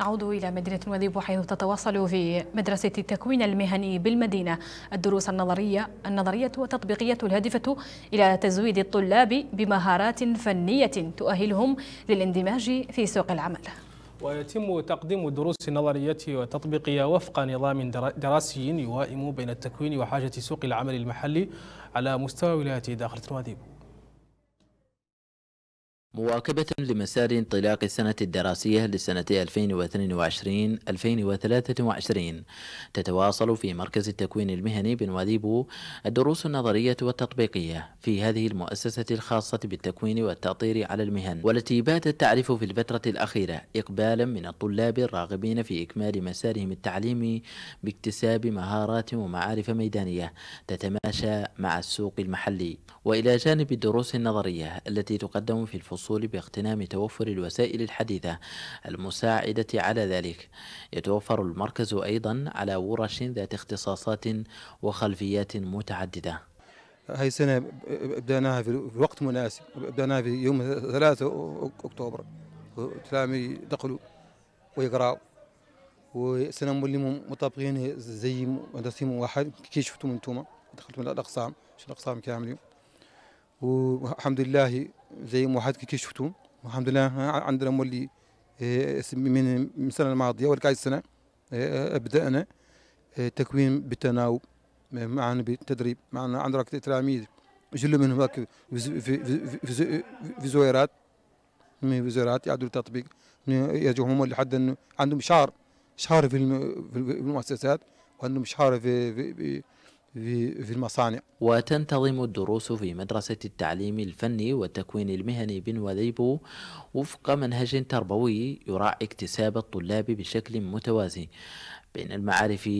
نعود إلى مدينة المذيب حيث تتواصل في مدرسة التكوين المهني بالمدينة الدروس النظرية النظرية والتطبيقية الهادفة إلى تزويد الطلاب بمهارات فنية تؤهلهم للاندماج في سوق العمل ويتم تقديم الدروس النظرية والتطبيقية وفق نظام دراسي يوائم بين التكوين وحاجة سوق العمل المحلي على مستوى ولاية داخل المذيب مواكبة لمسار انطلاق السنة الدراسية لسنة 2022-2023 تتواصل في مركز التكوين المهني بنواديبو الدروس النظرية والتطبيقية في هذه المؤسسة الخاصة بالتكوين والتأطير على المهن والتي باتت تعرف في الفترة الأخيرة إقبالا من الطلاب الراغبين في إكمال مسارهم التعليمي باكتساب مهارات ومعارف ميدانية تتماشى مع السوق المحلي وإلى جانب الدروس النظرية التي تقدم في الفصول الوصول باغتنام توفر الوسائل الحديثة المساعدة على ذلك يتوفر المركز أيضا على ورش ذات اختصاصات وخلفيات متعددة هاي السنة بدأناها في وقت مناسب بدأناها في يوم 3 أكتوبر تلامي دخلوا ويقرأوا وسنة ملمهم مطابقين زي مدرسين واحد كي شفتم انتم دخلتم الأقسام شو الأقسام كاملين والحمد لله زي ما واحد كي شفتو الحمد لله عندنا مولي آه، من السنه الماضيه والقاعد السنه آه، آه، بدانا تكوين بالتناوب معنا بالتدريب معنا عندنا تلاميذ جل منهم هناك في, في, في زويرات من وزارات يعدوا للتطبيق يرجعوا هم لحد انه عندهم شعار شعار في المؤسسات وعندهم شعار في, في, في في في المصانع وتنتظم الدروس في مدرسة التعليم الفني والتكوين المهني بن وذيبو وفق منهج تربوي يراعي اكتساب الطلاب بشكل متوازي بين المعارف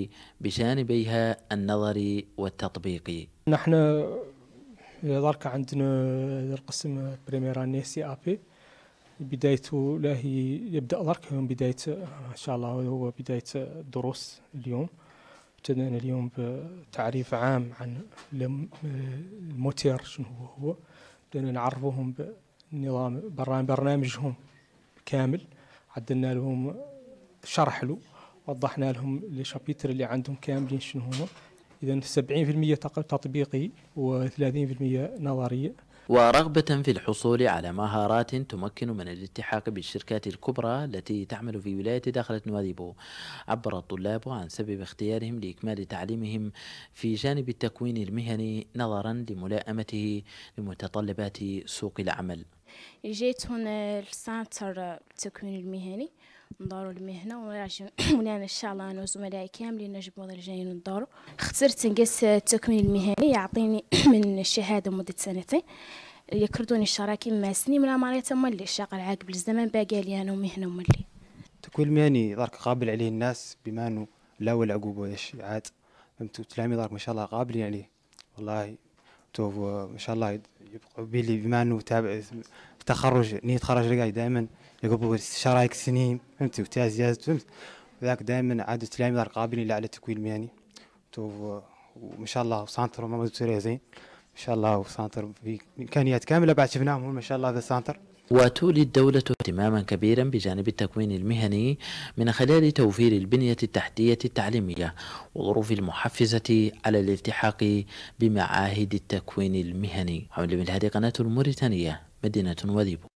بجانبيها النظري والتطبيقي نحن ذلك عندنا القسم بريميرا سي ابي بدايته لا هي يبدا ذلك يوم بدايه ان شاء الله هو بدايه الدروس اليوم ابتدأنا اليوم بتعريف عام عن الموتير شنو هو هو بدنا نعرفهم بنظام برنامجهم كامل عدلنا لهم شرح له وضحنا لهم الشابيتر اللي عندهم كاملين شنو هما إذا 70% تطبيقي و30% نظريه ورغبة في الحصول على مهارات تمكن من الالتحاق بالشركات الكبرى التي تعمل في ولاية داخلة نواديبو عبر الطلاب عن سبب اختيارهم لإكمال تعليمهم في جانب التكوين المهني نظرا لملائمته لمتطلبات سوق العمل جيت هنا للسنتر التكوين المهني نداروا المهنه وراجعين ان شاء الله انا وزملائي كاملين نجبوا هذا الجايين نداروا اخترت نقص التكوين المهني يعطيني من الشهاده مده سنتين يكردوني الشراكي ما سني من عمري تملي الشاقه العاقب الزمان باقي لي انا ومهنه وملي التكوين المهني دارك قابل عليه الناس بما انه لا والعقوبه والشيعات فهمتوا التلاميذ دارك ما شاء الله قابلين عليه والله تو ما شاء الله يبقى بلي بما انه تابع تخرج نية تخرج لقاي دائما يقول شرايك سنين فهمت وتعزيزات فهمت ذاك دائما عاد التلاميذ قابلين على التكوين المهني تو وما شاء الله سانتر ما زين ما شاء الله سانتر في امكانيات كامله بعد شفناهم ما شاء الله هذا سانتر وتولي الدولة اهتماما كبيرا بجانب التكوين المهني من خلال توفير البنية التحتية التعليمية والظروف المحفزة على الالتحاق بمعاهد التكوين المهني حول من هذه قناة الموريتانية مدينة وديبو